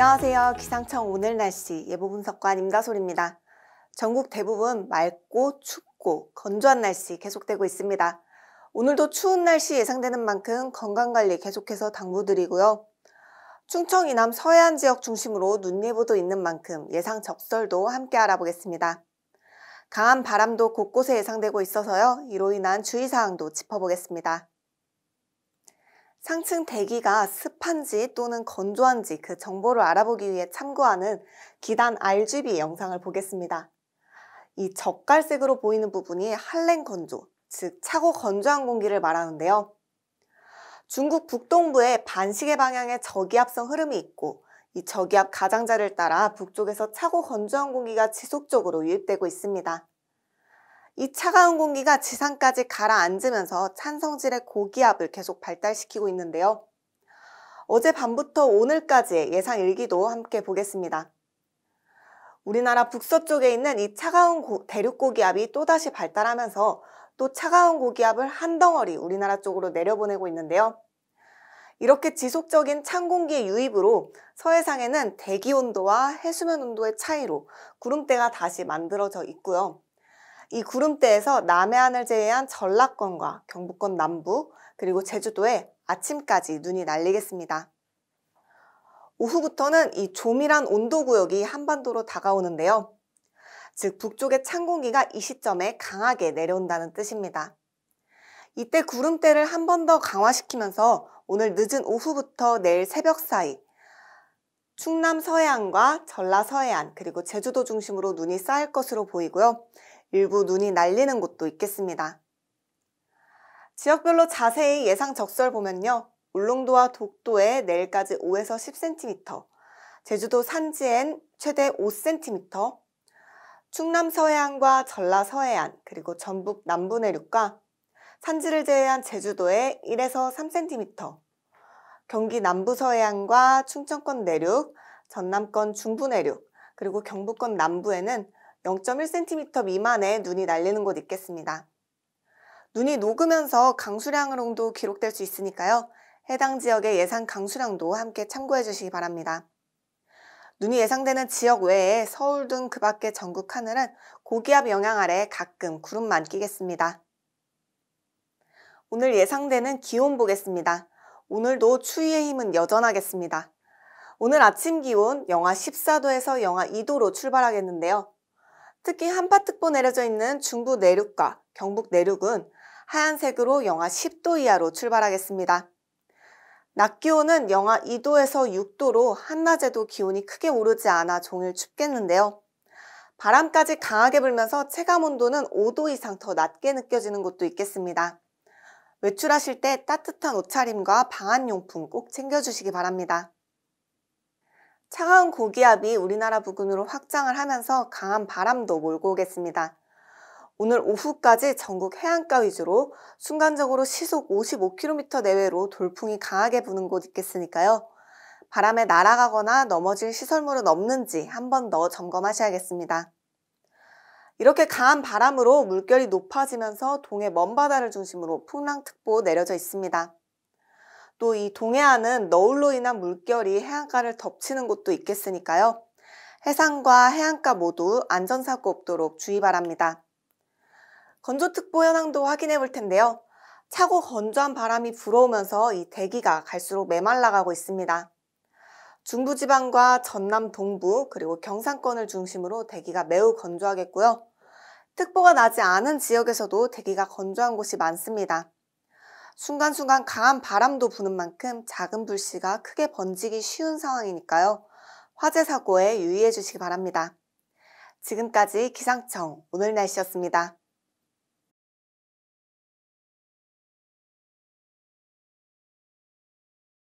안녕하세요. 기상청 오늘 날씨 예보 분석관 임다솔입니다. 전국 대부분 맑고 춥고 건조한 날씨 계속되고 있습니다. 오늘도 추운 날씨 예상되는 만큼 건강관리 계속해서 당부드리고요. 충청 이남 서해안 지역 중심으로 눈 예보도 있는 만큼 예상 적설도 함께 알아보겠습니다. 강한 바람도 곳곳에 예상되고 있어서요. 이로 인한 주의사항도 짚어보겠습니다. 상층 대기가 습한지 또는 건조한지 그 정보를 알아보기 위해 참고하는 기단 RGB 영상을 보겠습니다. 이 적갈색으로 보이는 부분이 한랭 건조, 즉 차고 건조한 공기를 말하는데요. 중국 북동부에 반시계 방향의 저기압성 흐름이 있고 이 저기압 가장자를 따라 북쪽에서 차고 건조한 공기가 지속적으로 유입되고 있습니다. 이 차가운 공기가 지상까지 가라앉으면서 찬성질의 고기압을 계속 발달시키고 있는데요. 어제밤부터 오늘까지의 예상 일기도 함께 보겠습니다. 우리나라 북서쪽에 있는 이 차가운 대륙 고기압이 또다시 발달하면서 또 차가운 고기압을 한 덩어리 우리나라 쪽으로 내려보내고 있는데요. 이렇게 지속적인 찬 공기의 유입으로 서해상에는 대기 온도와 해수면 온도의 차이로 구름대가 다시 만들어져 있고요. 이 구름대에서 남해안을 제외한 전라권과 경북권 남부 그리고 제주도에 아침까지 눈이 날리겠습니다. 오후부터는 이 조밀한 온도구역이 한반도로 다가오는데요. 즉 북쪽의 찬 공기가 이 시점에 강하게 내려온다는 뜻입니다. 이때 구름대를 한 번 더 강화시키면서 오늘 늦은 오후부터 내일 새벽 사이 충남 서해안과 전라 서해안 그리고 제주도 중심으로 눈이 쌓일 것으로 보이고요. 일부 눈이 날리는 곳도 있겠습니다. 지역별로 자세히 예상 적설 보면요. 울릉도와 독도에 내일까지 5에서 10cm, 제주도 산지엔 최대 5cm, 충남 서해안과 전라 서해안 그리고 전북 남부 내륙과 산지를 제외한 제주도에 1에서 3cm, 경기 남부 서해안과 충청권 내륙, 전남권 중부 내륙, 그리고 경북권 남부에는 0.1cm 미만의 눈이 날리는 곳 있겠습니다. 눈이 녹으면서 강수량으로도 기록될 수 있으니까요. 해당 지역의 예상 강수량도 함께 참고해 주시기 바랍니다. 눈이 예상되는 지역 외에 서울 등 그 밖의 전국 하늘은 고기압 영향 아래 가끔 구름만 끼겠습니다. 오늘 예상되는 기온 보겠습니다. 오늘도 추위의 힘은 여전하겠습니다. 오늘 아침 기온 영하 14도에서 영하 2도로 출발하겠는데요. 특히 한파특보 내려져 있는 중부 내륙과 경북 내륙은 하얀색으로 영하 10도 이하로 출발하겠습니다. 낮 기온은 영하 2도에서 6도로 한낮에도 기온이 크게 오르지 않아 종일 춥겠는데요. 바람까지 강하게 불면서 체감 온도는 5도 이상 더 낮게 느껴지는 곳도 있겠습니다. 외출하실 때 따뜻한 옷차림과 방한용품 꼭 챙겨주시기 바랍니다. 차가운 고기압이 우리나라 부근으로 확장을 하면서 강한 바람도 몰고 오겠습니다. 오늘 오후까지 전국 해안가 위주로 순간적으로 시속 55km 내외로 돌풍이 강하게 부는 곳 있겠으니까요. 바람에 날아가거나 넘어질 시설물은 없는지 한 번 더 점검하셔야겠습니다. 이렇게 강한 바람으로 물결이 높아지면서 동해 먼바다를 중심으로 풍랑특보 내려져 있습니다. 또 이 동해안은 너울로 인한 물결이 해안가를 덮치는 곳도 있겠으니까요. 해상과 해안가 모두 안전사고 없도록 주의 바랍니다. 건조특보 현황도 확인해 볼 텐데요. 차고 건조한 바람이 불어오면서 이 대기가 갈수록 메말라가고 있습니다. 중부지방과 전남 동부 그리고 경상권을 중심으로 대기가 매우 건조하겠고요. 특보가 나지 않은 지역에서도 대기가 건조한 곳이 많습니다. 순간순간 강한 바람도 부는 만큼 작은 불씨가 크게 번지기 쉬운 상황이니까요. 화재 사고에 유의해 주시기 바랍니다. 지금까지 기상청 오늘 날씨였습니다.